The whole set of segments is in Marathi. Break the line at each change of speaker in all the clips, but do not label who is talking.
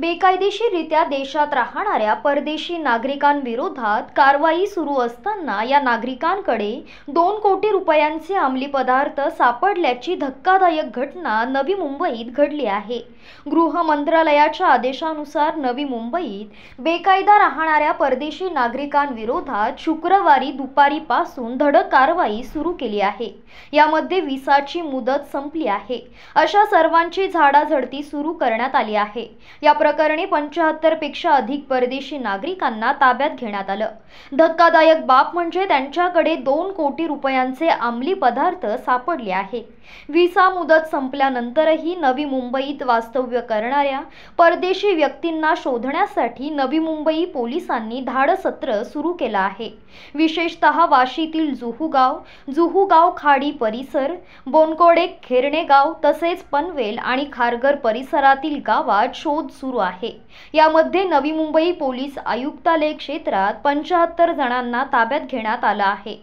बेकायदेशीररित्या देशात राहणाऱ्या परदेशी नागरिकांविरोधात कारवाई सुरू असताना या नागरिकांकडे दोन कोटी रुपयांचे अंमली पदार्थ सापडल्याची धक्कादायक घटना नवी मुंबईत घडली आहे गृह मंत्रालयाच्या आदेशानुसार नवी मुंबईत बेकायदा राहणाऱ्या परदेशी नागरिकांविरोधात शुक्रवारी दुपारीपासून धडक कारवाई सुरू केली आहे यामध्ये विसाची मुदत संपली आहे अशा सर्वांची झाडाझडती सुरू करण्यात आली आहे या प्रकरणी पेक्षा अधिक परदेशी नागरिकांना ताब्यात घेण्यात आलं धक्कादायक बाब म्हणजे त्यांच्याकडे दोन कोटी रुपयांचे अंमली पदार्थ सापडले आहे विसा मुदत संपल्यानंतरही नवी मुंबईत वास्तव्य करणाऱ्या परदेशी व्यक्तींना शोधण्यासाठी नवी मुंबई पोलिसांनी धाडसत्र सुरू केलं आहे विशेषतः वाशीतील जुहूगाव जुहूगाव खाडी परिसर बोनकोडे खेरणेगाव तसेच पनवेल आणि खारघर परिसरातील गावात शोध सुरू सुरू आहे यामध्ये नवी मुंबई पोलीस आयुक्तालय क्षेत्रात पंचाहत्तर जणांना ताब्यात घेण्यात आलं आहे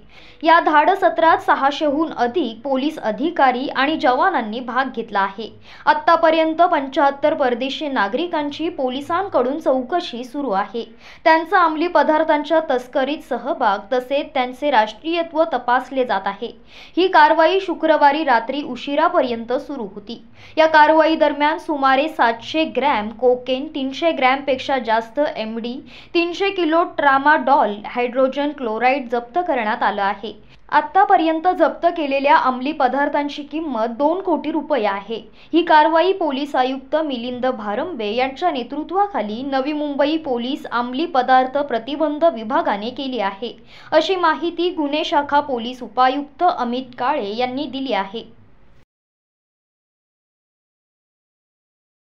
या सत्रात सहाशेहून अधिक पोलीस अधिकारी आणि जवानांनी भाग घेतला आहे आत्तापर्यंत पंचाहत्तर परदेशी नागरिकांची पोलिसांकडून चौकशी सुरू आहे त्यांचा अंमली पदार्थांच्या तस्करीत सहभाग तसेच त्यांचे राष्ट्रीयत्व तपासले जात आहे ही कारवाई शुक्रवारी रात्री उशिरापर्यंत सुरू होती या कारवाई दरम्यान सुमारे सातशे ग्रॅम को कोकेन तीनशे ग्रॅमपेक्षा जास्त एम डी तीनशे किलो ट्रामाडॉल हायड्रोजन क्लोराईड जप्त करण्यात आलं आहे आत्तापर्यंत जप्त केलेल्या अंमली पदार्थांची किंमत दोन कोटी रुपये आहे ही कारवाई पोलीस आयुक्त मिलिंद भारंबे यांच्या नेतृत्वाखाली नवी मुंबई पोलीस अंमली पदार्थ प्रतिबंध विभागाने केली आहे अशी माहिती गुन्हे शाखा पोलीस उपायुक्त अमित काळे यांनी दिली आहे